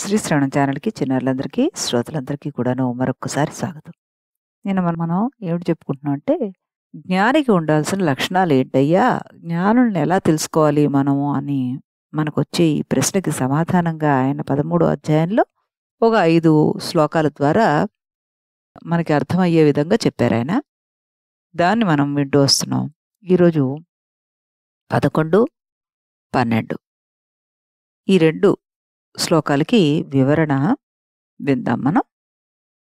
శ్రీ శ్రవణ ఛానల్కి చిన్నారులందరికీ శ్రోతలందరికీ కూడాను మరొక్కసారి స్వాగతం నేను మన మనం ఏమిటి చెప్పుకుంటున్నాం అంటే జ్ఞానికి ఉండాల్సిన లక్షణాలు ఏంటయ్యా జ్ఞానుల్ని ఎలా తెలుసుకోవాలి మనము అని మనకు వచ్చే ఈ ప్రశ్నకి సమాధానంగా ఆయన పదమూడో అధ్యాయంలో ఒక ఐదు శ్లోకాల ద్వారా మనకి అర్థమయ్యే విధంగా చెప్పారు ఆయన దాన్ని మనం వింటూ వస్తున్నాం ఈరోజు పదకొండు పన్నెండు ఈ రెండు శ్లోకాలకి వివరణ విందాం మనం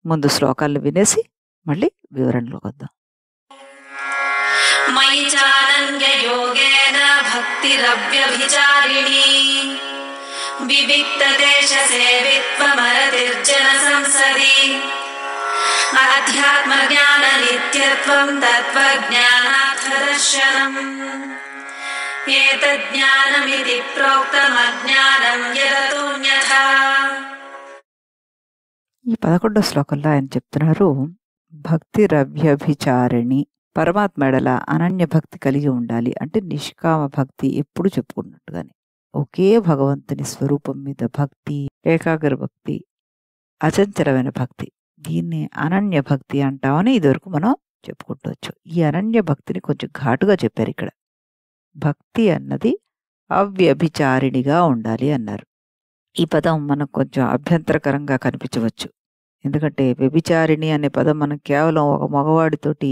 ముందు శ్లోకాలు వినేసి మళ్ళీ వివరణలోకి వద్దాం సంసది ఆధ్యాత్మ జ్ఞాన నిత్యత్వం తత్వజ్ఞానార్థ దర్శనం एतज्ज्ञानमिति ప్రోక్తమజ్ఞానం యదతోన్యథా ఈ పదకొండో శ్లోకంలో ఆయన చెప్తున్నారు భక్తి రవ్యభిచారిణి పరమాత్మ ఎడల అనన్య భక్తి కలిగి ఉండాలి అంటే నిష్కామ భక్తి ఎప్పుడు చెప్పుకున్నట్టుగానే ఒకే భగవంతుని స్వరూపం మీద భక్తి ఏకాగ్ర భక్తి అచంచలమైన భక్తి దీన్ని అనన్య భక్తి అంటామని ఇదివరకు మనం చెప్పుకుంటూ ఈ అనన్య భక్తిని కొంచెం ఘాటుగా చెప్పారు ఇక్కడ భక్తి అన్నది అవ్యభిచారిణిగా ఉండాలి అన్నారు ఈ పదం మనకు కొంచెం అభ్యంతరకరంగా కనిపించవచ్చు ఎందుకంటే వ్యభిచారిణి అనే పదం మనం కేవలం ఒక మగవాడితోటి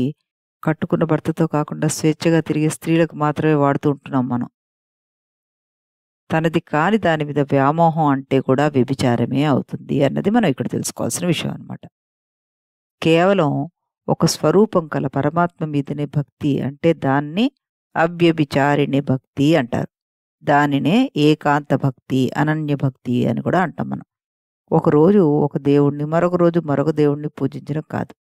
కట్టుకున్న భర్తతో కాకుండా స్వేచ్ఛగా తిరిగే స్త్రీలకు మాత్రమే వాడుతూ ఉంటున్నాం మనం తనది కాని దాని మీద వ్యామోహం అంటే కూడా వ్యభిచారమే అవుతుంది అన్నది మనం ఇక్కడ తెలుసుకోవాల్సిన విషయం అనమాట కేవలం ఒక స్వరూపం కల పరమాత్మ మీదనే భక్తి అంటే దాన్ని అవ్యభిచారిణి భక్తి అంటారు దానినే ఏకాంత భక్తి అనన్య భక్తి అని కూడా అంటాం మనం ఒకరోజు ఒక దేవుణ్ణి మరొక రోజు మరొక దేవుణ్ణి పూజించడం కాదు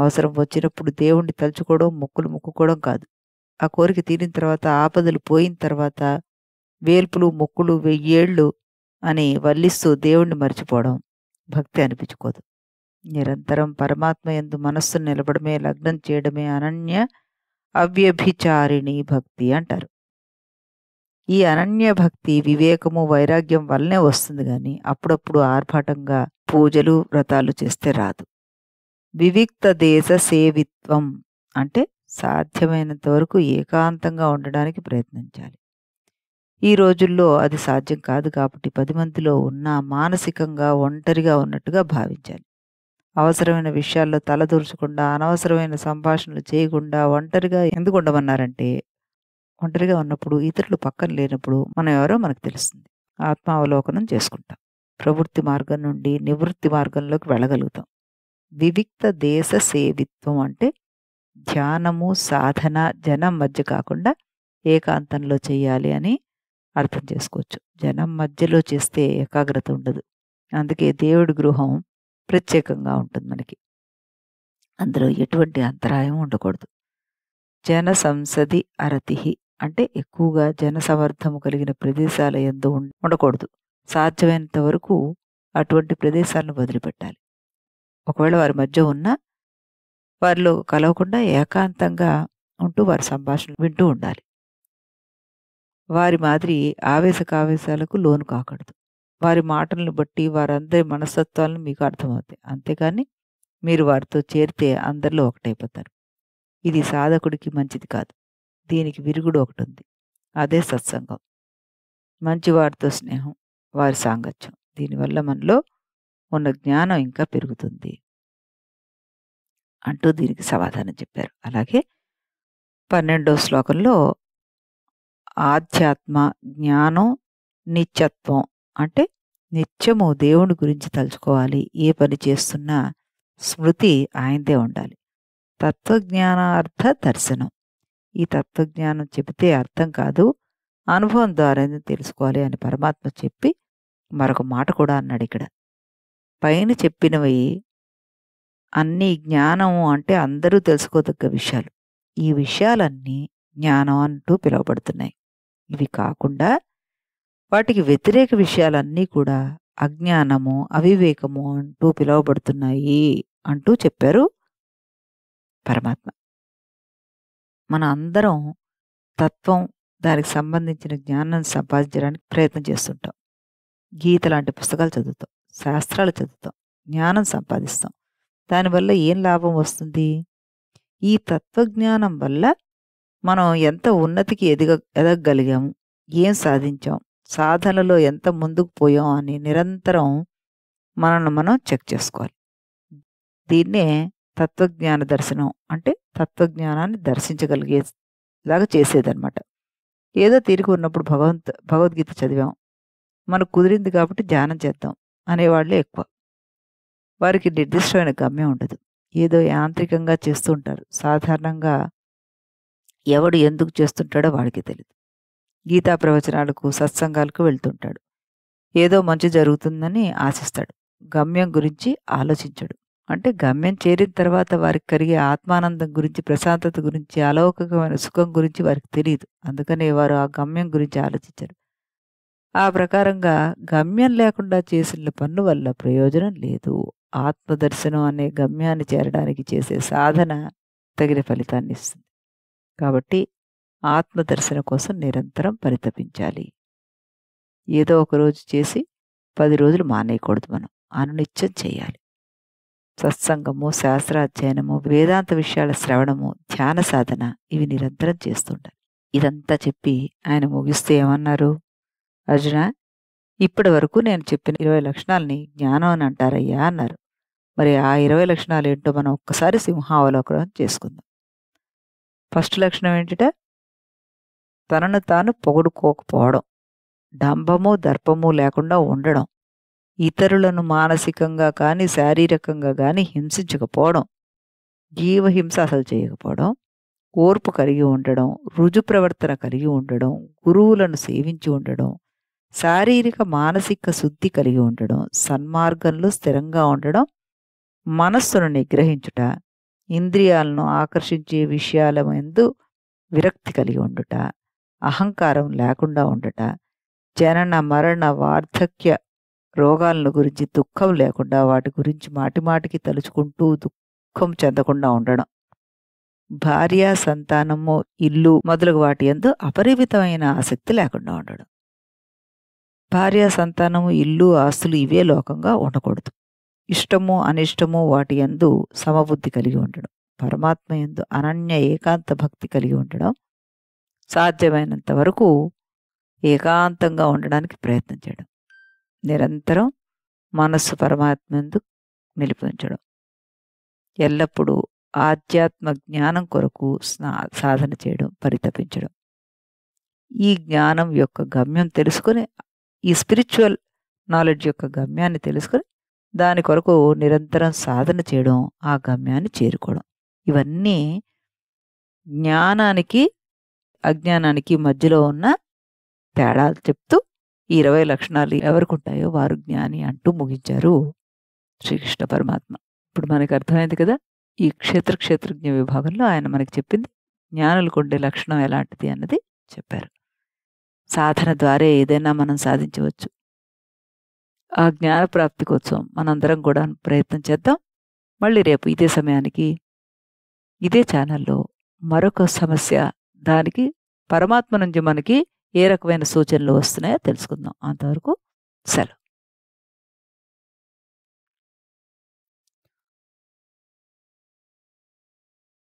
అవసరం వచ్చినప్పుడు దేవుణ్ణి తలుచుకోవడం మొక్కులు మొక్కుకోవడం కాదు ఆ కోరిక తీరిన తర్వాత ఆపదలు పోయిన తర్వాత వేల్పులు మొక్కులు వెయ్యేళ్ళు అని వల్లిస్తూ దేవుణ్ణి మర్చిపోవడం భక్తి అనిపించుకోదు నిరంతరం పరమాత్మ ఎందు మనస్సును నిలబడమే లగ్నం చేయడమే అనన్య అవ్యభిచారిణి భక్తి అంటారు ఈ అనన్య భక్తి వివేకము వైరాగ్యం వల్లనే వస్తుంది కానీ అప్పుడప్పుడు ఆర్భాటంగా పూజలు వ్రతాలు చేస్తే రాదు వివిక్త దేశ సేవిత్వం అంటే సాధ్యమైనంత వరకు ఏకాంతంగా ఉండడానికి ప్రయత్నించాలి ఈ రోజుల్లో అది సాధ్యం కాదు కాబట్టి పది మందిలో ఉన్న మానసికంగా ఒంటరిగా ఉన్నట్టుగా భావించాలి అవసరమైన విషయాల్లో తలదూర్చకుండా అనవసరమైన సంభాషణలు చేయకుండా ఒంటరిగా ఎందుకు ఉండమన్నారంటే ఒంటరిగా ఉన్నప్పుడు ఇతరులు పక్కన లేనప్పుడు మనం ఎవరో మనకు తెలుస్తుంది ఆత్మావలోకనం చేసుకుంటాం ప్రవృత్తి మార్గం నుండి నివృత్తి మార్గంలోకి వెళ్ళగలుగుతాం వివిక్త దేశ సేవిత్వం అంటే ధ్యానము సాధన జనం మధ్య కాకుండా ఏకాంతంలో చేయాలి అని అర్థం చేసుకోవచ్చు జనం మధ్యలో చేస్తే ఏకాగ్రత ఉండదు అందుకే దేవుడి గృహం ప్రత్యేకంగా ఉంటుంది మనకి అందులో ఎటువంటి అంతరాయం ఉండకూడదు జన సంసది అరతిహి అంటే ఎక్కువగా జన సమర్థము కలిగిన ప్రదేశాల ఎందు ఉండకూడదు సాధ్యమైనంత వరకు అటువంటి ప్రదేశాలను వదిలిపెట్టాలి ఒకవేళ వారి మధ్య ఉన్నా వారిలో కలవకుండా ఏకాంతంగా ఉంటూ వారి సంభాషణ వింటూ ఉండాలి వారి మాదిరి ఆవేశకావేశాలకు లోను కాకూడదు వారి మాటలను బట్టి వారందరి మనస్తత్వాలను మీకు అర్థమవుతాయి అంతేకాని మీరు వారితో చేరితే అందరిలో ఒకటైపోతారు ఇది సాధకుడికి మంచిది కాదు దీనికి విరుగుడు ఒకటి ఉంది అదే సత్సంగం మంచివారితో స్నేహం వారి సాంగత్యం దీనివల్ల మనలో ఉన్న జ్ఞానం ఇంకా పెరుగుతుంది అంటూ దీనికి సమాధానం చెప్పారు అలాగే పన్నెండవ శ్లోకంలో ఆధ్యాత్మ జ్ఞానం నిత్యత్వం అంటే నిత్యము దేవుని గురించి తలుచుకోవాలి ఏ పని చేస్తున్నా స్మృతి ఆయనదే ఉండాలి తత్వజ్ఞానార్థ దర్శనం ఈ తత్వజ్ఞానం చెబితే అర్థం కాదు అనుభవం ద్వారా తెలుసుకోవాలి అని పరమాత్మ చెప్పి మరొక మాట కూడా అన్నాడు ఇక్కడ పైన చెప్పినవి అన్ని జ్ఞానము అంటే అందరూ తెలుసుకోదగ్గ విషయాలు ఈ విషయాలన్నీ జ్ఞానం అంటూ పిలువబడుతున్నాయి ఇవి కాకుండా వాటికి వ్యతిరేక విషయాలన్నీ కూడా అజ్ఞానము అవివేకము అంటూ పిలువబడుతున్నాయి అంటూ చెప్పారు పరమాత్మ మన అందరం తత్వం దానికి సంబంధించిన జ్ఞానం సంపాదించడానికి ప్రయత్నం చేస్తుంటాం గీత లాంటి పుస్తకాలు చదువుతాం శాస్త్రాలు చదువుతాం జ్ఞానం సంపాదిస్తాం దానివల్ల ఏం లాభం వస్తుంది ఈ తత్వజ్ఞానం వల్ల మనం ఎంత ఉన్నతికి ఎదగ ఎదగగలిగాము ఏం సాధించాం సాధనలో ఎంత ముందుకు పోయాం అని నిరంతరం మనల్ని మనం చెక్ చేసుకోవాలి దీన్నే తత్వజ్ఞాన దర్శనం అంటే తత్వజ్ఞానాన్ని దర్శించగలిగేలాగా చేసేదన్నమాట ఏదో తీరిక ఉన్నప్పుడు భగవంత్ భగవద్గీత చదివాం మనకు కుదిరింది కాబట్టి ధ్యానం చేద్దాం అనేవాళ్ళే ఎక్కువ వారికి నిర్దిష్టమైన గమ్యం ఉండదు ఏదో యాంత్రికంగా చేస్తుంటారు సాధారణంగా ఎవడు ఎందుకు చేస్తుంటాడో వాడికి తెలియదు గీతా ప్రవచనాలకు సత్సంగాలకు వెళ్తుంటాడు ఏదో మంచి జరుగుతుందని ఆశిస్తాడు గమ్యం గురించి ఆలోచించడు అంటే గమ్యం చేరిన తర్వాత వారికి కలిగే ఆత్మానందం గురించి ప్రశాంతత గురించి అలౌకికమైన సుఖం గురించి వారికి తెలియదు అందుకనే వారు ఆ గమ్యం గురించి ఆలోచించరు ఆ ప్రకారంగా గమ్యం లేకుండా చేసిన పన్ను వల్ల ప్రయోజనం లేదు ఆత్మదర్శనం అనే గమ్యాన్ని చేరడానికి చేసే సాధన తగిన ఫలితాన్ని ఇస్తుంది కాబట్టి ఆత్మదర్శన కోసం నిరంతరం పరితపించాలి ఏదో ఒక రోజు చేసి పది రోజులు మానేయకూడదు మనం అనునిత్యం చేయాలి సత్సంగము శాస్త్రాధ్యయనము వేదాంత విషయాల శ్రవణము ధ్యాన సాధన ఇవి నిరంతరం చేస్తుండాలి ఇదంతా చెప్పి ఆయన ముగిస్తే ఏమన్నారు అర్జున ఇప్పటి వరకు నేను చెప్పిన ఇరవై లక్షణాలని జ్ఞానం అని అంటారయ్యా అన్నారు మరి ఆ ఇరవై లక్షణాలు ఏంటో మనం ఒక్కసారి సింహావలోకనం చేసుకుందాం ఫస్ట్ లక్షణం ఏంటిట తనను తాను పొగుడుకోకపోవడం దంభము దర్పము లేకుండా ఉండడం ఇతరులను మానసికంగా కానీ శారీరకంగా కానీ హింసించకపోవడం జీవహింస అసలు చేయకపోవడం ఓర్పు కలిగి ఉండడం రుజు ప్రవర్తన కలిగి ఉండడం గురువులను సేవించి ఉండడం శారీరక మానసిక శుద్ధి కలిగి ఉండడం సన్మార్గంలో స్థిరంగా ఉండడం మనస్సును నిగ్రహించుట ఇంద్రియాలను ఆకర్షించే విషయాల ఎందు విరక్తి కలిగి ఉండుట అహంకారం లేకుండా ఉండట జనన మరణ వార్ధక్య రోగాలను గురించి దుఃఖం లేకుండా వాటి గురించి మాటిమాటికి తలుచుకుంటూ దుఃఖం చెందకుండా ఉండడం భార్య సంతానము ఇల్లు మొదలగు వాటి ఎందు అపరిమితమైన ఆసక్తి లేకుండా ఉండడం భార్య సంతానము ఇల్లు ఆస్తులు ఇవే లోకంగా ఉండకూడదు ఇష్టము అనిష్టము వాటి ఎందు సమబుద్ధి కలిగి ఉండడం పరమాత్మ ఎందు అనన్య ఏకాంత భక్తి కలిగి ఉండడం సాధ్యమైనంత వరకు ఏకాంతంగా ఉండడానికి ప్రయత్నం చేయడం నిరంతరం మనస్సు పరమాత్మందు నిలిపించడం ఎల్లప్పుడూ ఆధ్యాత్మ జ్ఞానం కొరకు స్నా సాధన చేయడం పరితపించడం ఈ జ్ఞానం యొక్క గమ్యం తెలుసుకొని ఈ స్పిరిచువల్ నాలెడ్జ్ యొక్క గమ్యాన్ని తెలుసుకొని దాని కొరకు నిరంతరం సాధన చేయడం ఆ గమ్యాన్ని చేరుకోవడం ఇవన్నీ జ్ఞానానికి అజ్ఞానానికి మధ్యలో ఉన్న తేడాలు చెప్తూ ఈ ఇరవై లక్షణాలు ఎవరికి ఉంటాయో వారు జ్ఞాని అంటూ ముగించారు శ్రీకృష్ణ పరమాత్మ ఇప్పుడు మనకు అర్థమైంది కదా ఈ క్షేత్ర క్షేత్రజ్ఞ విభాగంలో ఆయన మనకి చెప్పింది జ్ఞానులు కొండే లక్షణం ఎలాంటిది అన్నది చెప్పారు సాధన ద్వారా ఏదైనా మనం సాధించవచ్చు ఆ జ్ఞాన ప్రాప్తి కోసం మనందరం కూడా ప్రయత్నం చేద్దాం మళ్ళీ రేపు ఇదే సమయానికి ఇదే ఛానల్లో మరొక సమస్య దానికి పరమాత్మ నుంచి మనకి ఏ రకమైన సూచనలు వస్తున్నాయో తెలుసుకుందాం అంతవరకు సెలవు